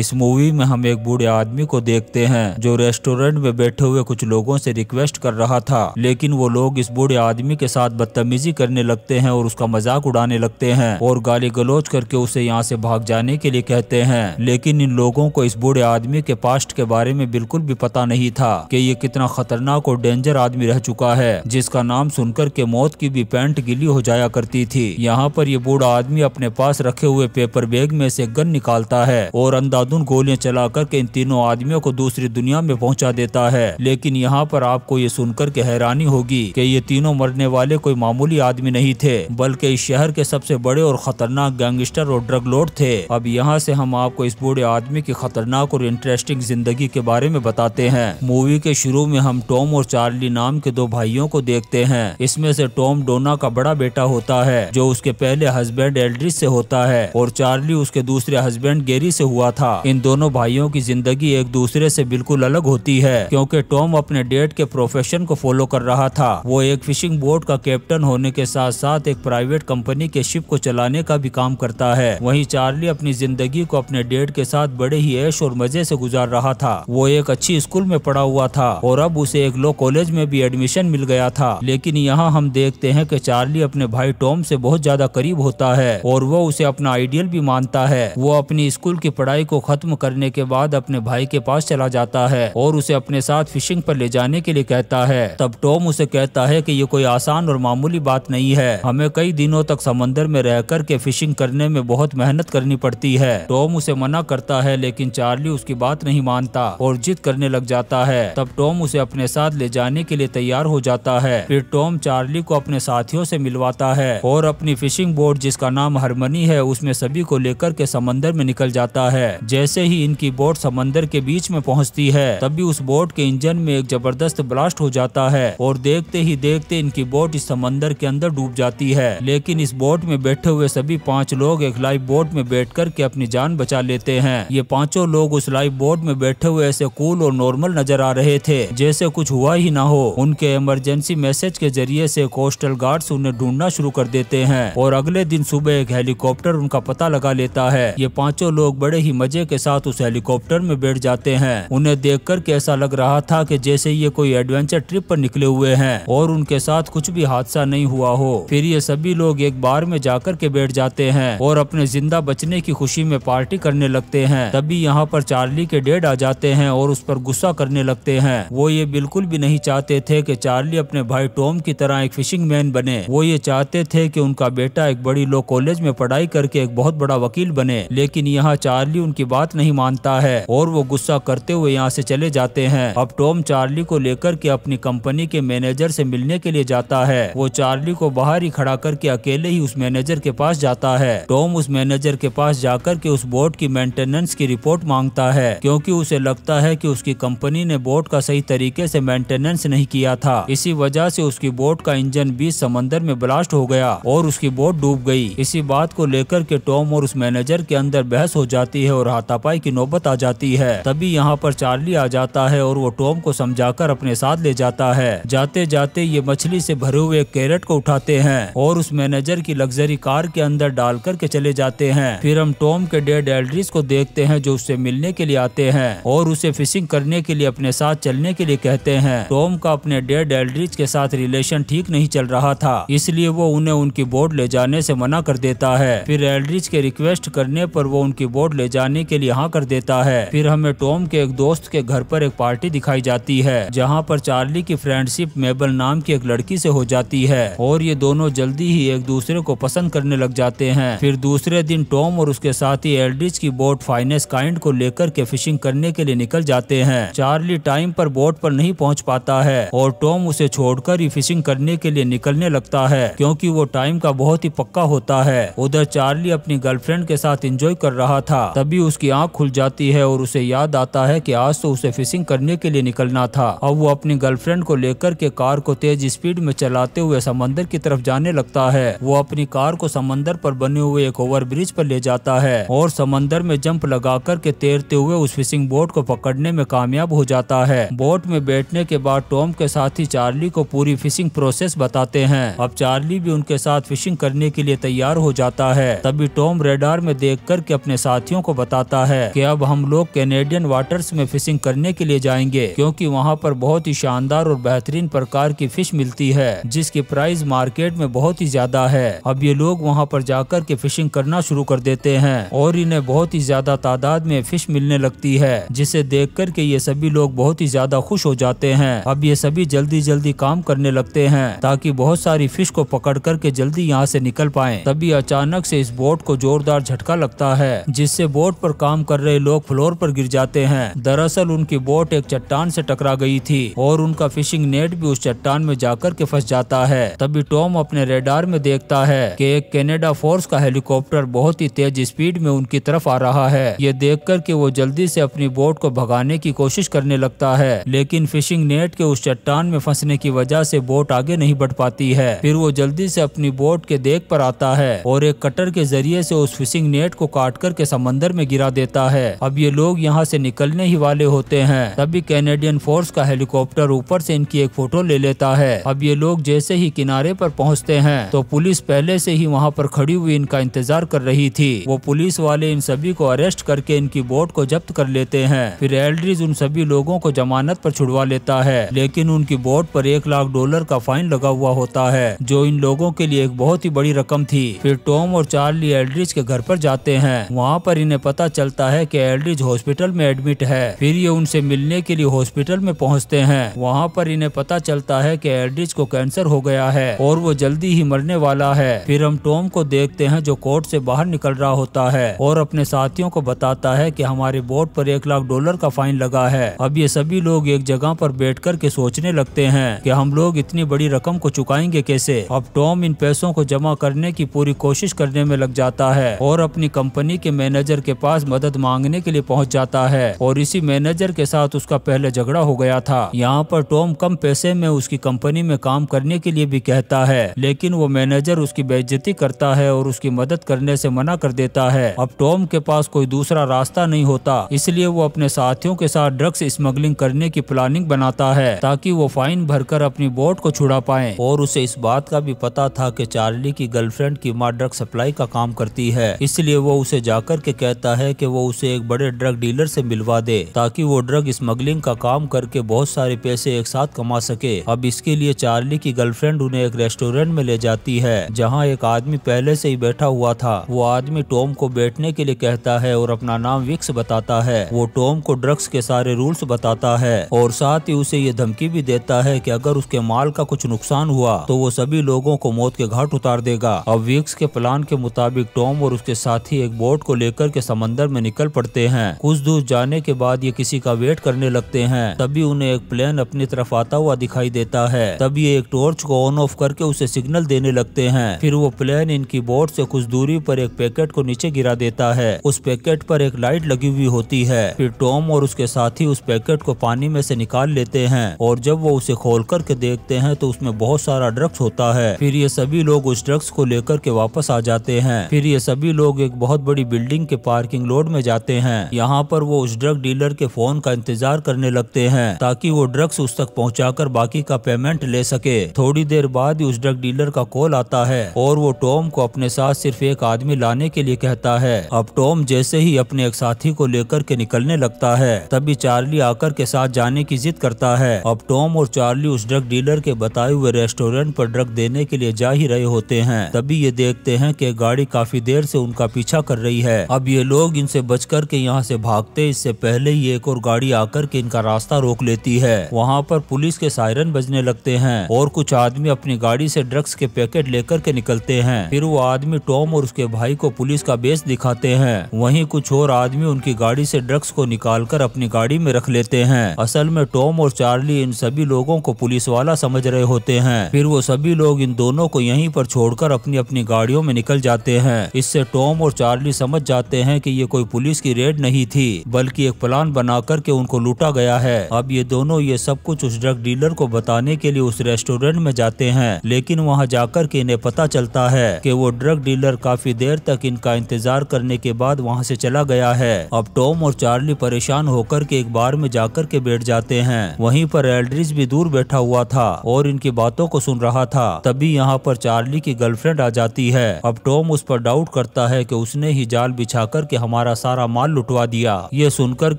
इस मूवी में हम एक बूढ़े आदमी को देखते हैं जो रेस्टोरेंट में बैठे हुए कुछ लोगों से रिक्वेस्ट कर रहा था लेकिन वो लोग इस बूढ़े आदमी के साथ बदतमीजी करने लगते हैं और उसका मजाक उड़ाने लगते हैं और गाली गलोच करके उसे यहाँ से भाग जाने के लिए कहते हैं लेकिन इन लोगों को इस बूढ़े आदमी के पास्ट के बारे में बिल्कुल भी पता नहीं था की ये कितना खतरनाक और डेंजर आदमी रह चुका है जिसका नाम सुनकर के मौत की भी पैंट गिली हो जाया करती थी यहाँ पर ये बूढ़ा आदमी अपने पास रखे हुए पेपर बैग में से गन निकालता है और अंदाज अंधाधुन गोलियां चलाकर के इन तीनों आदमियों को दूसरी दुनिया में पहुंचा देता है लेकिन यहाँ पर आपको ये सुनकर के हैरानी होगी कि ये तीनों मरने वाले कोई मामूली आदमी नहीं थे बल्कि इस शहर के सबसे बड़े और खतरनाक गैंगस्टर और ड्रग लॉर्ड थे अब यहाँ से हम आपको इस बूढ़े आदमी की खतरनाक और इंटरेस्टिंग जिंदगी के बारे में बताते हैं मूवी के शुरू में हम टॉम और चार्ली नाम के दो भाइयों को देखते हैं इसमें से टॉम डोना का बड़ा बेटा होता है जो उसके पहले हस्बैंड एल्ड्रिस से होता है और चार्ली उसके दूसरे हस्बैंड गेरी से हुआ था हाँ। इन दोनों भाइयों की जिंदगी एक दूसरे से बिल्कुल अलग होती है क्योंकि टॉम अपने डेट के प्रोफेशन को फॉलो कर रहा था वो एक फिशिंग बोट का कैप्टन होने के साथ साथ एक प्राइवेट कंपनी के शिप को चलाने का भी काम करता है वही चार्ली अपनी जिंदगी को अपने डेट के साथ बड़े ही ऐश और मजे से गुजार रहा था वो एक अच्छी स्कूल में पढ़ा हुआ था और अब उसे एक लो कॉलेज में भी एडमिशन मिल गया था लेकिन यहाँ हम देखते हैं कि चार्ली अपने भाई टॉम से बहुत ज्यादा करीब होता है और वो उसे अपना आइडियल भी मानता है वो अपनी स्कूल की पढ़ाई को ख़त्म करने के बाद अपने भाई के पास चला जाता है और उसे अपने साथ फिशिंग पर ले जाने के लिए कहता है तब टॉम उसे कहता है कि ये कोई आसान और मामूली बात नहीं है हमें कई दिनों तक समंदर में रह कर के फिशिंग करने में बहुत मेहनत करनी पड़ती है टॉम उसे मना करता है लेकिन चार्ली उसकी बात नहीं मानता और जिद करने लग जाता है तब टॉम उसे अपने साथ ले जाने के लिए तैयार हो जाता है फिर टॉम चार्ली को अपने साथियों से मिलवाता है और अपनी फिशिंग बोट जिसका नाम हरमनी है उसमें सभी को लेकर के समंदर में निकल जाता है जैसे ही इनकी बोट समंदर के बीच में पहुंचती है तभी उस बोट के इंजन में एक जबरदस्त ब्लास्ट हो जाता है और देखते ही देखते इनकी बोट इस समंदर के अंदर डूब जाती है लेकिन इस बोट में बैठे हुए सभी पाँच लोग एक लाइफ बोट में बैठ कर के अपनी जान बचा लेते हैं ये पांचों लोग उस लाइफ बोट में बैठे हुए ऐसे कूल और नॉर्मल नजर आ रहे थे जैसे कुछ हुआ ही ना हो उनके इमरजेंसी मैसेज के जरिए से कोस्टल गार्ड्स उन्हें ढूंढना शुरू कर देते हैं और अगले दिन सुबह एक हेलीकॉप्टर उनका पता लगा लेता है ये पांचों लोग बड़े ही मजे मजे के साथ उस हेलीकॉप्टर में बैठ जाते हैं उन्हें देख कर के ऐसा लग रहा था की जैसे ये कोई एडवेंचर ट्रिप पर निकले हुए है और उनके साथ कुछ भी हादसा नहीं हुआ हो फिर ये सभी लोग एक बार में जाकर के बैठ जाते हैं और अपने जिंदा बचने की खुशी में पार्टी करने लगते हैं तभी यहाँ पर चार्ली के डेड आ जाते हैं और उस पर गुस्सा करने लगते हैं वो ये बिल्कुल भी नहीं चाहते थे कि चार्ली अपने भाई टॉम की तरह एक फिशिंग मैन बने वो ये चाहते थे कि उनका बेटा एक बड़ी लो कॉलेज में पढ़ाई करके एक बहुत बड़ा वकील बने लेकिन यहाँ चार्ली उनकी की बात नहीं मानता है और वो गुस्सा करते हुए यहाँ से चले जाते हैं अब टॉम चार्ली को लेकर के अपनी कंपनी के मैनेजर से मिलने के लिए जाता है वो चार्ली को बाहर ही खड़ा करके अकेले ही उस मैनेजर के पास जाता है टॉम उस मैनेजर के पास जाकर के उस बोट की मेंटेनेंस की रिपोर्ट मांगता है क्योंकि उसे लगता है कि उसकी कंपनी ने बोट का सही तरीके से मेंटेनेंस नहीं किया था इसी वजह से उसकी बोट का इंजन बीच समंदर में ब्लास्ट हो गया और उसकी बोट डूब गई इसी बात को लेकर के टॉम और उस मैनेजर के अंदर बहस हो जाती है और रहा पाई की नौबत आ जाती है तभी यहाँ पर चार्ली आ जाता है और वो टॉम को समझाकर अपने साथ ले जाता है जाते जाते ये मछली से भरे हुए कैरेट को उठाते हैं और उस मैनेजर की लग्जरी कार के अंदर डाल करके चले जाते हैं फिर हम टॉम के डेड एल्ड्रिस को देखते हैं जो उससे मिलने के लिए आते हैं और उसे फिशिंग करने के लिए अपने साथ चलने के लिए कहते हैं टॉम का अपने डेड एल्ड्रिज के साथ रिलेशन ठीक नहीं चल रहा था इसलिए वो उन्हें उनकी बोर्ड ले जाने से मना कर देता है फिर एल्ड्रिज के रिक्वेस्ट करने पर वो उनकी बोर्ड ले जाने खाने के लिए हाँ कर देता है फिर हमें टॉम के एक दोस्त के घर पर एक पार्टी दिखाई जाती है जहाँ पर चार्ली की फ्रेंडशिप मेबल नाम की एक लड़की से हो जाती है और ये दोनों जल्दी ही एक दूसरे को पसंद करने लग जाते हैं फिर दूसरे दिन टॉम और उसके साथी एल्ड्रिज की बोट फाइनेंस काइंड को लेकर के फिशिंग करने के लिए निकल जाते हैं चार्ली टाइम पर बोट पर नहीं पहुंच पाता है और टॉम उसे छोड़कर ही फिशिंग करने के लिए निकलने लगता है क्योंकि वो टाइम का बहुत ही पक्का होता है उधर चार्ली अपनी गर्लफ्रेंड के साथ एंजॉय कर रहा था तभी उसकी आंख खुल जाती है और उसे याद आता है कि आज तो उसे फिशिंग करने के लिए निकलना था अब वो अपनी गर्लफ्रेंड को लेकर के कार को तेज स्पीड में चलाते हुए समंदर की तरफ जाने लगता है वो अपनी कार को समंदर पर बने हुए एक ओवर ब्रिज पर ले जाता है और समंदर में जंप लगा करके तैरते हुए उस फिशिंग बोट को पकड़ने में कामयाब हो जाता है बोट में बैठने के बाद टॉम के साथ ही चार्ली को पूरी फिशिंग प्रोसेस बताते हैं अब चार्ली भी उनके साथ फिशिंग करने के लिए तैयार हो जाता है तभी टॉम रेडार में देख करके अपने साथियों को बताता बताता है कि अब हम लोग कैनेडियन वाटर्स में फिशिंग करने के लिए जाएंगे क्योंकि वहाँ पर बहुत ही शानदार और बेहतरीन प्रकार की फिश मिलती है जिसकी प्राइस मार्केट में बहुत ही ज्यादा है अब ये लोग वहाँ पर जाकर के फिशिंग करना शुरू कर देते हैं और इन्हें बहुत ही ज्यादा तादाद में फिश मिलने लगती है जिसे देख कर के ये सभी लोग बहुत ही ज्यादा खुश हो जाते हैं अब ये सभी जल्दी जल्दी काम करने लगते हैं ताकि बहुत सारी फिश को पकड़ करके जल्दी यहाँ से निकल पाए तभी अचानक से इस बोट को जोरदार झटका लगता है जिससे बोट पर और काम कर रहे लोग फ्लोर पर गिर जाते हैं दरअसल उनकी बोट एक चट्टान से टकरा गई थी और उनका फिशिंग नेट भी उस चट्टान में जाकर के फंस जाता है तभी टॉम अपने रेडार में देखता है कि एक कैनेडा फोर्स का हेलीकॉप्टर बहुत ही तेज स्पीड में उनकी तरफ आ रहा है ये देख कर के वो जल्दी ऐसी अपनी बोट को भगाने की कोशिश करने लगता है लेकिन फिशिंग नेट के उस चट्टान में फंसने की वजह से बोट आगे नहीं बढ़ पाती है फिर वो जल्दी से अपनी बोट के देख पर आता है और एक कटर के जरिए से उस फिशिंग नेट को काट करके समंदर में गिरा गिरा देता है अब ये लोग यहाँ से निकलने ही वाले होते हैं तभी कैनेडियन फोर्स का हेलीकॉप्टर ऊपर से इनकी एक फोटो ले लेता है अब ये लोग जैसे ही किनारे पर पहुँचते हैं तो पुलिस पहले से ही वहाँ पर खड़ी हुई इनका इंतजार कर रही थी वो पुलिस वाले इन सभी को अरेस्ट करके इनकी बोट को जब्त कर लेते हैं फिर एल्ड्रीज उन सभी लोगों को जमानत पर छुड़वा लेता है लेकिन उनकी बोट पर एक लाख डॉलर का फाइन लगा हुआ होता है जो इन लोगों के लिए एक बहुत ही बड़ी रकम थी फिर टॉम और चार्ली एल्ड्रिज के घर पर जाते हैं वहाँ पर इन्हें पता चलता है कि एल्ड्रिज हॉस्पिटल में एडमिट है फिर ये उनसे मिलने के लिए हॉस्पिटल में पहुंचते हैं वहाँ पर इन्हें पता चलता है कि एल्ड्रिज को कैंसर हो गया है और वो जल्दी ही मरने वाला है फिर हम टॉम को देखते हैं जो कोर्ट से बाहर निकल रहा होता है और अपने साथियों को बताता है की हमारे बोर्ड पर एक लाख डॉलर का फाइन लगा है अब ये सभी लोग एक जगह पर बैठ कर के सोचने लगते है की हम लोग इतनी बड़ी रकम को चुकाएंगे कैसे अब टॉम इन पैसों को जमा करने की पूरी कोशिश करने में लग जाता है और अपनी कंपनी के मैनेजर के पास पास मदद मांगने के लिए पहुंच जाता है और इसी मैनेजर के साथ उसका पहले झगड़ा हो गया था यहाँ पर टॉम कम पैसे में उसकी कंपनी में काम करने के लिए भी कहता है लेकिन वो मैनेजर उसकी बेइज्जती करता है और उसकी मदद करने से मना कर देता है अब टॉम के पास कोई दूसरा रास्ता नहीं होता इसलिए वो अपने साथियों के साथ ड्रग्स स्मगलिंग करने की प्लानिंग बनाता है ताकि वो फाइन भरकर अपनी बोट को छुड़ा पाए और उसे इस बात का भी पता था कि चार्ली की गर्लफ्रेंड की माँ ड्रग सप्लाई का काम करती है इसलिए वो उसे जाकर के कहता है है कि वो उसे एक बड़े ड्रग डीलर से मिलवा दे ताकि वो ड्रग स्मगलिंग का काम करके बहुत सारे पैसे एक साथ कमा सके अब इसके लिए चार्ली की गर्लफ्रेंड उन्हें एक रेस्टोरेंट में ले जाती है जहाँ एक आदमी पहले से ही बैठा हुआ था वो आदमी टोम को बैठने के लिए कहता है और अपना नाम विक्स बताता है वो टोम को ड्रग्स के सारे रूल्स बताता है और साथ ही उसे ये धमकी भी देता है की अगर उसके माल का कुछ नुकसान हुआ तो वो सभी लोगों को मौत के घाट उतार देगा अब विक्स के प्लान के मुताबिक टॉम और उसके साथी एक बोट को लेकर के समंदर बंदर में निकल पड़ते हैं कुछ दूर जाने के बाद ये किसी का वेट करने लगते हैं तभी उन्हें एक प्लेन अपनी तरफ आता हुआ दिखाई देता है तभी एक टॉर्च को ऑन ऑफ करके उसे सिग्नल देने लगते हैं फिर वो प्लेन इनकी बोर्ड से कुछ दूरी पर एक पैकेट को नीचे गिरा देता है उस पैकेट पर एक लाइट लगी हुई होती है फिर टॉम और उसके साथी उस पैकेट को पानी में से निकाल लेते हैं और जब वो उसे खोल करके देखते हैं तो उसमें बहुत सारा ड्रग्स होता है फिर ये सभी लोग उस ड्रग्स को लेकर के वापस आ जाते हैं फिर ये सभी लोग एक बहुत बड़ी बिल्डिंग के पार्किंग रिंग में जाते हैं यहाँ पर वो उस ड्रग डीलर के फोन का इंतजार करने लगते हैं ताकि वो ड्रग्स उस तक पहुँचा बाकी का पेमेंट ले सके थोड़ी देर बाद ही उस ड्रग डीलर का कॉल आता है और वो टॉम को अपने साथ सिर्फ एक आदमी लाने के लिए कहता है अब टॉम जैसे ही अपने एक साथी को लेकर के निकलने लगता है तभी चार्ली आकर के साथ जाने की जिद करता है अब टॉम और चार्ली उस ड्रग डीलर के बताए हुए रेस्टोरेंट पर ड्रग देने के लिए जा ही रहे होते हैं तभी ये देखते हैं कि गाड़ी काफी देर से उनका पीछा कर रही है अब ये लोग लोग इनसे बच के यहाँ से भागते इससे पहले ही एक और गाड़ी आकर के इनका रास्ता रोक लेती है वहाँ पर पुलिस के सायरन बजने लगते हैं और कुछ आदमी अपनी गाड़ी से ड्रग्स के पैकेट लेकर के निकलते हैं फिर वो आदमी टॉम और उसके भाई को पुलिस का बेस दिखाते हैं वहीं कुछ और आदमी उनकी गाड़ी से ड्रग्स को निकाल कर अपनी गाड़ी में रख लेते हैं असल में टॉम और चार्ली इन सभी लोगों को पुलिस वाला समझ रहे होते हैं फिर वो सभी लोग इन दोनों को यहीं पर छोड़कर अपनी अपनी गाड़ियों में निकल जाते हैं इससे टॉम और चार्ली समझ जाते हैं कि ये ये कोई पुलिस की रेड नहीं थी बल्कि एक प्लान बना करके उनको लूटा गया है अब ये दोनों ये सब कुछ उस ड्रग डीलर को बताने के लिए उस रेस्टोरेंट में जाते हैं लेकिन वहाँ जाकर के इन्हें पता चलता है की वो ड्रग डीलर काफी देर तक इनका इंतजार करने के बाद वहाँ ऐसी चला गया है अब टॉम और चार्ली परेशान होकर के एक बार में जाकर के बैठ जाते हैं वहीं पर एल्ड्रिज भी दूर बैठा हुआ था और इनकी बातों को सुन रहा था तभी यहाँ पर चार्ली की गर्लफ्रेंड आ जाती है अब टॉम उस पर डाउट करता है कि उसने ही जाल बिछा करके के हम हमारा सारा माल लुटवा दिया ये सुनकर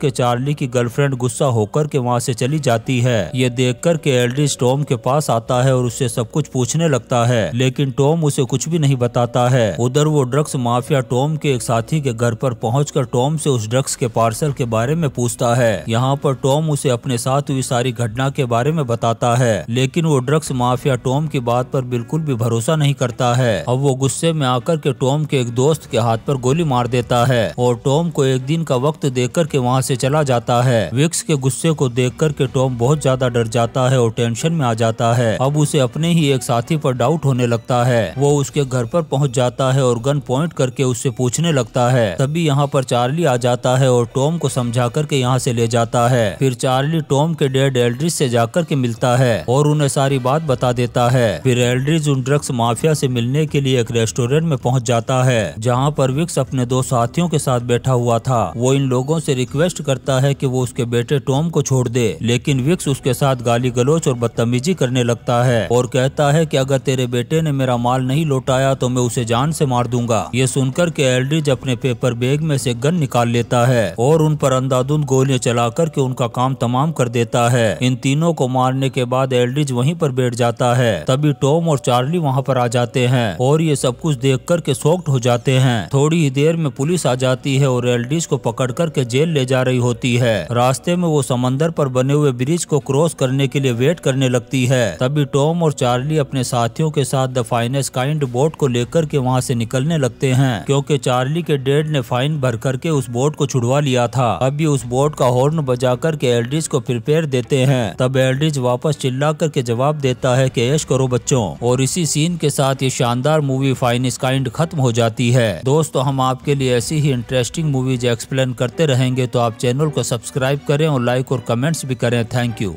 के चार्ली की गर्लफ्रेंड गुस्सा होकर के वहाँ से चली जाती है ये देख कर के एल्ड्रिज टॉम के पास आता है और उससे सब कुछ पूछने लगता है लेकिन टॉम उसे कुछ भी नहीं बताता है उधर वो ड्रग्स माफिया टॉम के एक साथी के घर पर कर टॉम से उस ड्रग्स के पार्सल के बारे में पूछता है यहाँ पर टॉम उसे अपने साथ हुई सारी घटना के बारे में बताता है लेकिन वो ड्रग्स माफिया टॉम की बात पर बिल्कुल भी भरोसा नहीं करता है अब वो गुस्से में आकर के टॉम के एक दोस्त के हाथ पर गोली मार देता है और टॉम को एक दिन का वक्त देख कर के वहाँ से चला जाता है विक्स के गुस्से को देख कर के टॉम बहुत ज्यादा डर जाता है और टेंशन में आ जाता है अब उसे अपने ही एक साथी पर डाउट होने लगता है वो उसके घर पर पहुँच जाता है और गन पॉइंट करके उससे पूछने लगता है तभी यहाँ पर चार्ली आ जाता है और टॉम को समझा करके यहाँ से ले जाता है फिर चार्ली टॉम के डेड एल्ड्रिज से जाकर के मिलता है और उन्हें सारी बात बता देता है फिर एल्ड्रिज उन ड्रग्स माफिया से मिलने के लिए एक रेस्टोरेंट में पहुँच जाता है जहाँ पर विक्स अपने दो साथियों के साथ साथ बैठा हुआ था वो इन लोगों से रिक्वेस्ट करता है कि वो उसके बेटे टॉम को छोड़ दे लेकिन विक्स उसके साथ गाली गलोच और बदतमीजी करने लगता है और कहता है कि अगर तेरे बेटे ने मेरा माल नहीं लौटाया तो मैं उसे जान से मार दूंगा ये सुनकर के एल्ड्रिज अपने पेपर बैग में से गन निकाल लेता है और उन पर अंधाधुंध गोलियां चला करके उनका काम तमाम कर देता है इन तीनों को मारने के बाद एल्ड्रिज वहीं पर बैठ जाता है तभी टॉम और चार्ली वहाँ पर आ जाते हैं और ये सब कुछ देख करके शॉक्ट हो जाते हैं थोड़ी ही देर में पुलिस आ जाती जाती है और एल्डिस को पकड़ करके जेल ले जा रही होती है रास्ते में वो समंदर पर बने हुए ब्रिज को क्रॉस करने के लिए वेट करने लगती है तभी टॉम और चार्ली अपने साथियों के साथ द फाइनेस काइंड बोट को लेकर के वहाँ से निकलने लगते हैं क्योंकि चार्ली के डेड ने फाइन भर करके उस बोट को छुड़वा लिया था अभी उस बोट का हॉर्न बजा करके एल्ड्रिज को प्रिपेयर देते हैं तब एल्ड्रिज वापस चिल्ला करके जवाब देता है की ऐश करो बच्चों और इसी सीन के साथ ये शानदार मूवी फाइनेस काइंड खत्म हो जाती है दोस्तों हम आपके लिए ऐसी ही इंटरेस्टिंग मूवीज एक्सप्लेन करते रहेंगे तो आप चैनल को सब्सक्राइब करें और लाइक और कमेंट्स भी करें थैंक यू